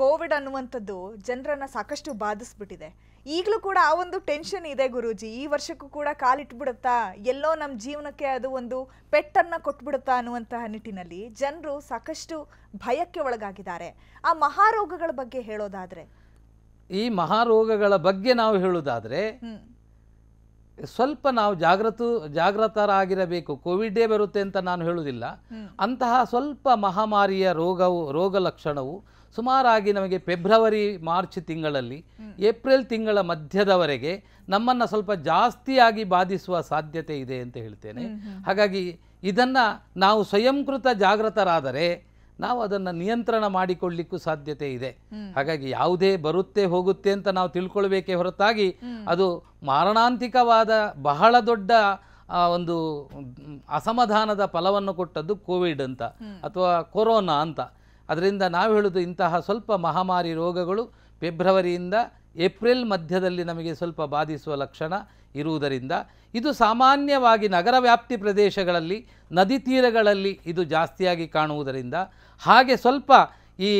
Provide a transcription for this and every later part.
Covid ಅನ್ನುವಂಥದ್ದು ಜನರನ್ನ ಸಾಕಷ್ಟು ಬಾಧಿಸ್ಬಿಟ್ಟಿದೆ ಈಗಲೂ ಕೂಡ ಆ ಒಂದು ಟೆನ್ಷನ್ ಇದೆ ಗುರುಜಿ ಈ ವರ್ಷಕ್ಕೂ ಕೂಡ ಕಾಲಿಟ್ಬಿಡುತ್ತಾ ಎಲ್ಲೋ ನಮ್ಮ ಜೀವನಕ್ಕೆ ಅದು ಒಂದು ಪೆಟ್ಟನ್ನು ಕೊಟ್ಬಿಡುತ್ತಾ ಅನ್ನುವಂತಹ ನಿಟ್ಟಿನಲ್ಲಿ ಜನರು ಸಾಕಷ್ಟು ಭಯಕ್ಕೆ ಒಳಗಾಗಿದ್ದಾರೆ ಆ ಮಹಾರೋಗಗಳ ಬಗ್ಗೆ ಹೇಳೋದಾದ್ರೆ ಈ ಮಹಾರೋಗಗಳ ಬಗ್ಗೆ ನಾವು ಹೇಳೋದಾದರೆ ಸ್ವಲ್ಪ ನಾವು ಜಾಗೃತ ಜಾಗೃತರಾಗಿರಬೇಕು ಕೋವಿಡೇ ಬರುತ್ತೆ ಅಂತ ನಾನು ಹೇಳುವುದಿಲ್ಲ ಅಂತಹ ಸ್ವಲ್ಪ ಮಹಾಮಾರಿಯ ರೋಗವು ರೋಗ ಲಕ್ಷಣವು ಸುಮಾರಾಗಿ ನಮಗೆ ಫೆಬ್ರವರಿ ಮಾರ್ಚ್ ತಿಂಗಳಲ್ಲಿ ಏಪ್ರಿಲ್ ತಿಂಗಳ ಮಧ್ಯದವರೆಗೆ ನಮ್ಮನ್ನು ಸ್ವಲ್ಪ ಜಾಸ್ತಿಯಾಗಿ ಬಾಧಿಸುವ ಸಾಧ್ಯತೆ ಇದೆ ಅಂತ ಹೇಳ್ತೇನೆ ಹಾಗಾಗಿ ಇದನ್ನು ನಾವು ಸ್ವಯಂಕೃತ ಜಾಗೃತರಾದರೆ ನಾವು ಅದನ್ನು ನಿಯಂತ್ರಣ ಮಾಡಿಕೊಳ್ಳಿಕ್ಕೂ ಸಾಧ್ಯತೆ ಇದೆ ಹಾಗಾಗಿ ಯಾವುದೇ ಬರುತ್ತೆ ಹೋಗುತ್ತೆ ಅಂತ ನಾವು ತಿಳ್ಕೊಳ್ಬೇಕೇ ಹೊರತಾಗಿ ಅದು ಮಾರಣಾಂತಿಕವಾದ ಬಹಳ ದೊಡ್ಡ ಒಂದು ಅಸಮಾಧಾನದ ಫಲವನ್ನು ಕೊಟ್ಟದ್ದು ಕೋವಿಡ್ ಅಂತ ಅಥವಾ ಕೊರೋನಾ ಅಂತ ಅದರಿಂದ ನಾವು ಹೇಳೋದು ಇಂತಹ ಸ್ವಲ್ಪ ಮಹಾಮಾರಿ ರೋಗಗಳು ಫೆಬ್ರವರಿಯಿಂದ ಏಪ್ರಿಲ್ ಮಧ್ಯದಲ್ಲಿ ನಮಗೆ ಸ್ವಲ್ಪ ಬಾಧಿಸುವ ಲಕ್ಷಣ ಇರುವುದರಿಂದ ಇದು ಸಾಮಾನ್ಯವಾಗಿ ನಗರ ವ್ಯಾಪ್ತಿ ಪ್ರದೇಶಗಳಲ್ಲಿ ನದಿ ತೀರಗಳಲ್ಲಿ ಇದು ಜಾಸ್ತಿಯಾಗಿ ಕಾಣುವುದರಿಂದ ಹಾಗೆ ಸ್ವಲ್ಪ ಈ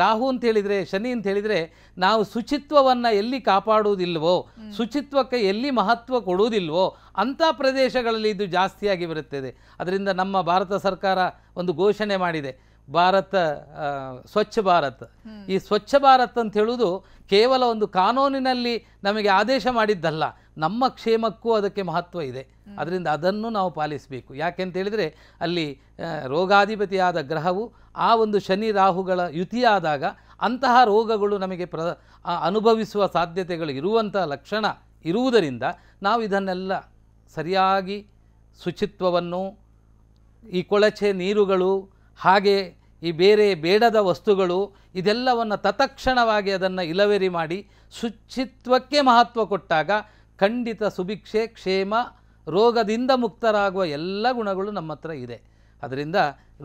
ರಾಹು ಅಂತ ಹೇಳಿದರೆ ಶನಿ ಅಂತ ಹೇಳಿದರೆ ನಾವು ಶುಚಿತ್ವವನ್ನು ಎಲ್ಲಿ ಕಾಪಾಡುವುದಿಲ್ವೋ ಶುಚಿತ್ವಕ್ಕೆ ಎಲ್ಲಿ ಮಹತ್ವ ಕೊಡುವುದಿಲ್ವೋ ಅಂಥ ಪ್ರದೇಶಗಳಲ್ಲಿ ಇದು ಜಾಸ್ತಿಯಾಗಿ ಬರುತ್ತದೆ ಅದರಿಂದ ನಮ್ಮ ಭಾರತ ಸರ್ಕಾರ ಒಂದು ಘೋಷಣೆ ಮಾಡಿದೆ ಭಾರತ ಸ್ವಚ್ಛ ಭಾರತ್ ಈ ಸ್ವಚ್ಛ ಭಾರತ್ ಅಂತ ಹೇಳುವುದು ಕೇವಲ ಒಂದು ಕಾನೂನಿನಲ್ಲಿ ನಮಗೆ ಆದೇಶ ಮಾಡಿದ್ದಲ್ಲ ನಮ್ಮ ಕ್ಷೇಮಕ್ಕೂ ಅದಕ್ಕೆ ಮಹತ್ವ ಇದೆ ಅದರಿಂದ ಅದನ್ನು ನಾವು ಪಾಲಿಸಬೇಕು ಹೇಳಿದರೆ ಅಲ್ಲಿ ರೋಗಾಧಿಪತಿಯಾದ ಗ್ರಹವು ಆ ಒಂದು ಶನಿ ರಾಹುಗಳ ಯುತಿಯಾದಾಗ ಅಂತಹ ರೋಗಗಳು ನಮಗೆ ಪ್ರ ಅನುಭವಿಸುವ ಸಾಧ್ಯತೆಗಳು ಇರುವಂತಹ ಲಕ್ಷಣ ಇರುವುದರಿಂದ ನಾವು ಇದನ್ನೆಲ್ಲ ಸರಿಯಾಗಿ ಶುಚಿತ್ವವನ್ನು ಈ ಕೊಳಚೆ ನೀರುಗಳು ಹಾಗೆ ಈ ಬೇರೆ ಬೇಡದ ವಸ್ತುಗಳು ಇದೆಲ್ಲವನ್ನು ತತಕ್ಷಣವಾಗಿ ಅದನ್ನು ಇಲವೇರಿ ಮಾಡಿ ಶುಚಿತ್ವಕ್ಕೆ ಮಹತ್ವ ಕೊಟ್ಟಾಗ ಖಂಡಿತ ಸುಭಿಕ್ಷೆ ಕ್ಷೇಮ ರೋಗದಿಂದ ಮುಕ್ತರಾಗುವ ಎಲ್ಲ ಗುಣಗಳು ನಮ್ಮ ಹತ್ರ ಇದೆ ಅದರಿಂದ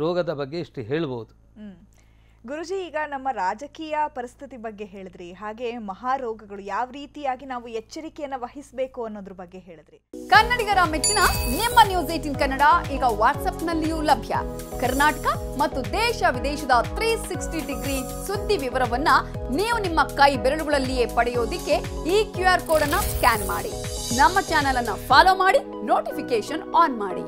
ರೋಗದ ಬಗ್ಗೆ ಇಷ್ಟು ಹೇಳ್ಬೋದು ಗುರುಜಿ ಈಗ ನಮ್ಮ ರಾಜಕೀಯ ಪರಿಸ್ಥಿತಿ ಬಗ್ಗೆ ಹೇಳಿದ್ರಿ ಹಾಗೆ ಮಹಾರೋಗಗಳು ಯಾವ ರೀತಿಯಾಗಿ ನಾವು ಎಚ್ಚರಿಕೆಯನ್ನ ವಹಿಸಬೇಕು ಅನ್ನೋದ್ರ ಬಗ್ಗೆ ಹೇಳಿದ್ರಿ ಕನ್ನಡಿಗರ ಮೆಚ್ಚಿನ ನಿಮ್ಮ ನ್ಯೂಸ್ ಏಟಿನ್ ಕನ್ನಡ ಈಗ ನಲ್ಲಿಯೂ ಲಭ್ಯ ಕರ್ನಾಟಕ ಮತ್ತು ದೇಶ ವಿದೇಶದ ತ್ರೀ ಸಿಕ್ಸ್ಟಿ ಡಿಗ್ರಿ ಸುದ್ದಿ ವಿವರವನ್ನ ನೀವು ನಿಮ್ಮ ಕೈ ಬೆರಳುಗಳಲ್ಲಿಯೇ ಪಡೆಯೋದಿಕ್ಕೆ ಈ ಕ್ಯೂ ಆರ್ ಕೋಡ್ ಅನ್ನ ಸ್ಕ್ಯಾನ್ ಮಾಡಿ ನಮ್ಮ ಚಾನೆಲ್ ಅನ್ನ ಫಾಲೋ ಮಾಡಿ ನೋಟಿಫಿಕೇಶನ್ ಆನ್ ಮಾಡಿ